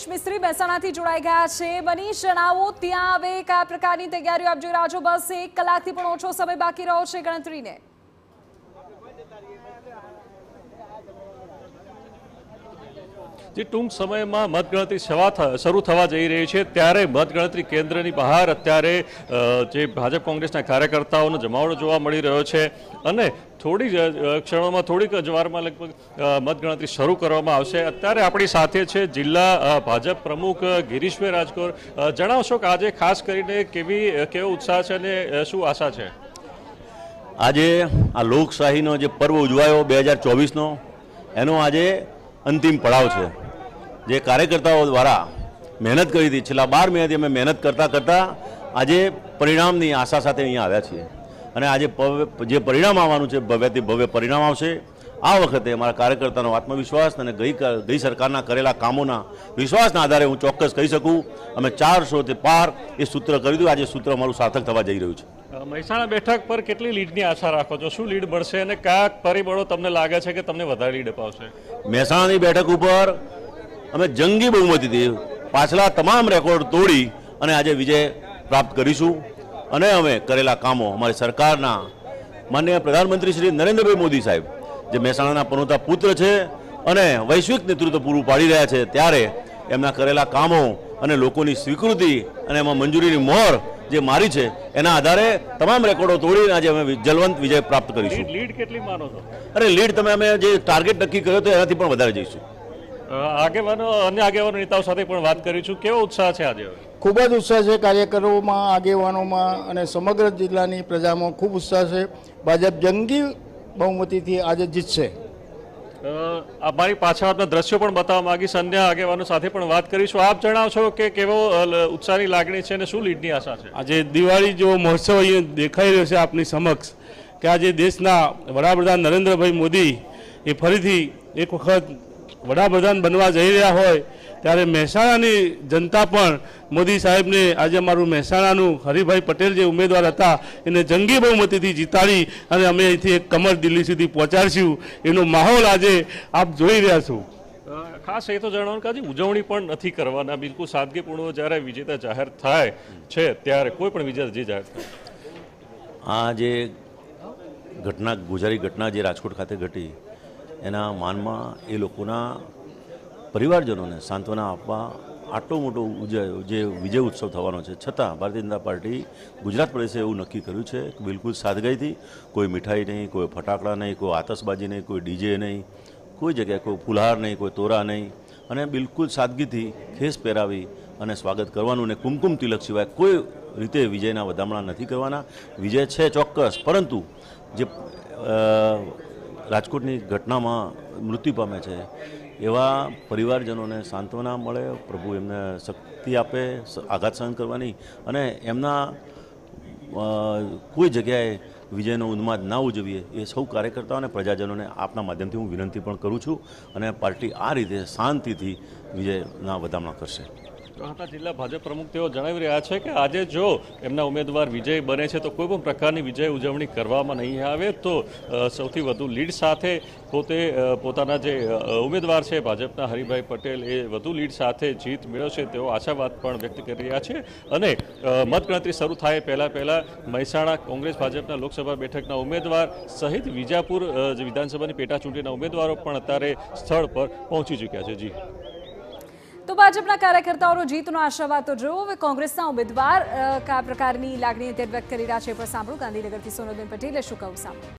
મનીષ મિસ્ત્રી મહેસાણાથી જોડાઈ ગયા છે મનીષ જણાવો ત્યાં હવે કયા પ્રકારની તૈયારીઓ આપજો જોઈ બસ એક કલાકથી પણ ઓછો સમય બાકી રહ્યો છે ગણતરીને જે ટૂંક સમયમાં મતગણતરી સેવા શરૂ થવા જઈ રહી છે ત્યારે મતગણતરી કેન્દ્રની બહાર અત્યારે જે ભાજપ કોંગ્રેસના કાર્યકર્તાઓનો જમાવડો જોવા મળી રહ્યો છે અને થોડી ક્ષણોમાં થોડીક જ વારમાં લગભગ મતગણતરી શરૂ કરવામાં આવશે અત્યારે આપણી સાથે છે જિલ્લા ભાજપ પ્રમુખ ગિરીશભાઈ રાજકોર જણાવશો કે આજે ખાસ કરીને કેવી કેવો ઉત્સાહ છે અને શું આશા છે આજે આ લોકશાહીનો જે પર્વ ઉજવાયો બે હજાર ચોવીસનો એનો આજે અંતિમ પડાવ છે જે કાર્યકર્તાઓ દ્વારા મહેનત કરી હતી છેલ્લા બાર મહિનાથી અમે મહેનત કરતાં કરતાં આજે પરિણામની આશા સાથે અહીંયા આવ્યા છીએ અને આજે જે પરિણામ આવવાનું છે ભવ્યથી ભવ્ય પરિણામ આવશે આ વખતે અમારા કાર્યકર્તાનો આત્મવિશ્વાસ અને ગઈ ગઈ સરકારના કરેલા કામોના વિશ્વાસના આધારે હું ચોક્કસ કહી શકું અમે ચારસોથી પાર એ સૂત્ર કરી દઉં આજે સૂત્ર મારું સાર્થક થવા જઈ રહ્યું છે મહેસાણા બેઠક પર કેટલી લીડની આશા રાખો છો શું લીડ મળશે અને કયા પરિબળો તમને લાગે છે કે તમને વધારે લીડ અપાવશે મહેસાણાની બેઠક ઉપર અમે જંગી બહુમતીથી પાછલા તમામ રેકોર્ડ તોડી અને આજે વિજય પ્રાપ્ત કરીશું અને અમે કરેલા કામો અમારી સરકારના માન્ય પ્રધાનમંત્રી શ્રી નરેન્દ્રભાઈ મોદી સાહેબ જે મહેસાણાના પનોતા પુત્ર છે અને વૈશ્વિક નેતૃત્વ પૂરું પાડી રહ્યા છે ત્યારે એમના કરેલા કામો અને લોકોની સ્વીકૃતિ અને એમાં મંજૂરીની મોહર જે મારી છે એના આધારે તમામ રેકોર્ડો તોડીને આજે અમે જલવંત વિજય પ્રાપ્ત કરીશું લીડ કેટલી માનો છો અરે લીડ તમે અમે જે ટાર્ગેટ નક્કી કર્યો તો એનાથી પણ વધારે જઈશું આગેવાનો અન્ય આગેવાનો નેતાઓ સાથે પણ વાત કરી છું કેવો ઉત્સાહ છે આજે ખૂબ જ ઉત્સાહ છે કાર્યકરોમાં આગેવાનોમાં અને સમગ્ર જિલ્લાની પ્રજામાં ખૂબ ઉત્સાહ છે ભાજપ જંગી બહુમતીથી આજે જીતશે અમારી પાછળ આપના દ્રશ્યો પણ બતાવવા માંગીશ સંધ્યા આગેવાનો સાથે પણ વાત કરીશું આપ જણાવશો કે કેવો ઉત્સાહની લાગણી છે અને શું લીડની આશા છે આજે દિવાળી જેવો મહોત્સવ અહીંયા દેખાઈ રહ્યો છે આપની સમક્ષ કે આજે દેશના વડાપ્રધાન નરેન્દ્રભાઈ મોદી એ ફરીથી એક વખત વડાપ્રધાન બનવા જઈ રહ્યા હોય ત્યારે મહેસાણાની જનતા પણ મોદી સાહેબને આજે અમારું મહેસાણાનું હરિભાઈ પટેલ જે ઉમેદવાર હતા એને જંગી બહુમતીથી જીતાડી અને અમે અહીંથી એક કમર દિલ્હી સુધી પહોંચાડશું એનો માહોલ આજે આપ જોઈ રહ્યા છો ખાસ એ તો જણાવવાનું કે ઉજવણી પણ નથી કરવાના બિલકુલ સાદગીપૂર્ણ જ્યારે વિજેતા જાહેર થાય છે ત્યારે કોઈ પણ વિજેતા જે જાહેર થાય આ જે ઘટના ગુજારી ઘટના જે રાજકોટ ખાતે ઘટી એના માનમાં એ લોકોના પરિવારજનોને સાંત્વના આપવા આટલો મોટો ઉજય જે વિજય ઉત્સવ થવાનો છે છતાં ભારતીય જનતા પાર્ટી ગુજરાત પ્રદેશે એવું નક્કી કર્યું છે કે બિલકુલ સાદગાઈથી કોઈ મીઠાઈ નહીં કોઈ ફટાકડા નહીં કોઈ આતશબાજી નહીં કોઈ ડીજે નહીં કોઈ જગ્યાએ કોઈ ફુલહાર નહીં કોઈ તોરા નહીં અને બિલકુલ સાદગીથી ખેસ પહેરાવી અને સ્વાગત કરવાનું ને કુમકુમ તિલક સિવાય કોઈ રીતે વિજયના વધામણા નથી કરવાના વિજય છે ચોક્કસ પરંતુ જે રાજકોટની ઘટનામાં મૃત્યુ પામે છે એવા પરિવારજનોને સાંત્વના મળે પ્રભુ એમને શક્તિ આપે આઘાત સહન કરવાની અને એમના કોઈ જગ્યાએ વિજયનો ઉન્માદ ના ઉજવીએ એ સૌ કાર્યકર્તાઓ અને પ્રજાજનોને આપના માધ્યમથી હું વિનંતી પણ કરું છું અને પાર્ટી આ રીતે શાંતિથી વિજયના વધામણા કરશે ચાહતા જિલ્લા ભાજપ પ્રમુખ તેઓ જણાવી રહ્યા છે કે આજે જો એમના ઉમેદવાર વિજય બને છે તો કોઈ પણ પ્રકારની વિજય ઉજવણી કરવામાં નહીં આવે તો સૌથી વધુ લીડ સાથે પોતે પોતાના જે ઉમેદવાર છે ભાજપના હરિભાઈ પટેલ એ વધુ લીડ સાથે જીત મેળવશે તેઓ આશાવાદ પણ વ્યક્ત કરી રહ્યા છે અને મતગણતરી શરૂ થાય પહેલાં પહેલાં મહેસાણા કોંગ્રેસ ભાજપના લોકસભા બેઠકના ઉમેદવાર સહિત વિજાપુર વિધાનસભાની પેટા ચૂંટણીના ઉમેદવારો પણ અત્યારે સ્થળ પર પહોંચી ચૂક્યા છે જી તો ભાજપના કાર્યકર્તાઓનો જીતનો આશાવાદ તો જોવો હવે કોંગ્રેસના ઉમેદવાર કયા પ્રકારની લાગણી તે વ્યક્ત કરી રહ્યા છે પણ સાંભળો ગાંધીનગરથી સોનલબેન પટેલે શું કહું સાંભળું